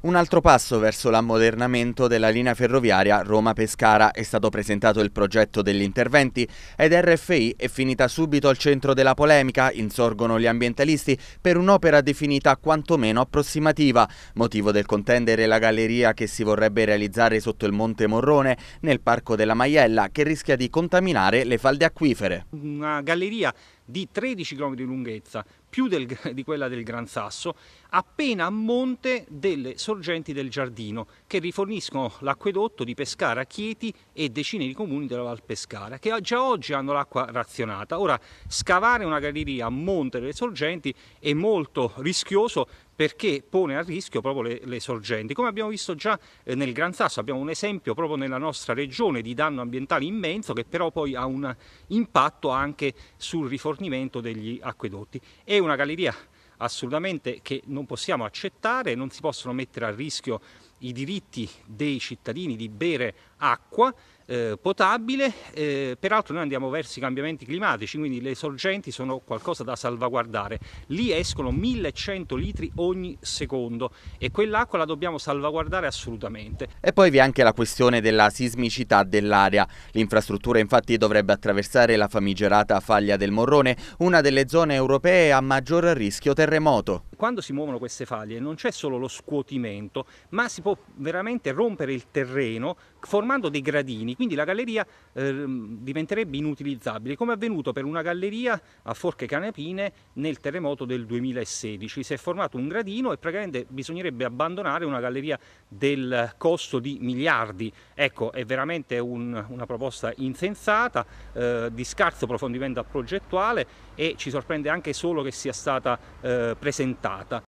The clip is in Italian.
Un altro passo verso l'ammodernamento della linea ferroviaria Roma-Pescara è stato presentato il progetto degli interventi ed RFI è finita subito al centro della polemica, insorgono gli ambientalisti per un'opera definita quantomeno approssimativa, motivo del contendere la galleria che si vorrebbe realizzare sotto il Monte Morrone nel Parco della Maiella che rischia di contaminare le falde acquifere. Una galleria di 13 km di lunghezza, più del, di quella del Gran Sasso, appena a monte delle sorgenti del Giardino, che riforniscono l'acquedotto di Pescara, Chieti e decine di comuni della Val Pescara, che già oggi hanno l'acqua razionata. Ora, scavare una galleria a monte delle sorgenti è molto rischioso perché pone a rischio proprio le, le sorgenti. Come abbiamo visto già eh, nel Gran Sasso, abbiamo un esempio proprio nella nostra regione di danno ambientale immenso che però poi ha un impatto anche sul rifornimento degli acquedotti. È una galleria assolutamente che non possiamo accettare, non si possono mettere a rischio i diritti dei cittadini di bere acqua eh, potabile, eh, peraltro noi andiamo verso i cambiamenti climatici, quindi le sorgenti sono qualcosa da salvaguardare. Lì escono 1100 litri ogni secondo e quell'acqua la dobbiamo salvaguardare assolutamente. E poi vi è anche la questione della sismicità dell'area. L'infrastruttura infatti dovrebbe attraversare la famigerata faglia del Morrone, una delle zone europee a maggior rischio terremoto quando si muovono queste faglie non c'è solo lo scuotimento, ma si può veramente rompere il terreno formando dei gradini, quindi la galleria eh, diventerebbe inutilizzabile, come è avvenuto per una galleria a Forche Canapine nel terremoto del 2016. Si è formato un gradino e praticamente bisognerebbe abbandonare una galleria del costo di miliardi. Ecco, è veramente un, una proposta insensata, eh, di scarso approfondimento progettuale e ci sorprende anche solo che sia stata eh, presentata stata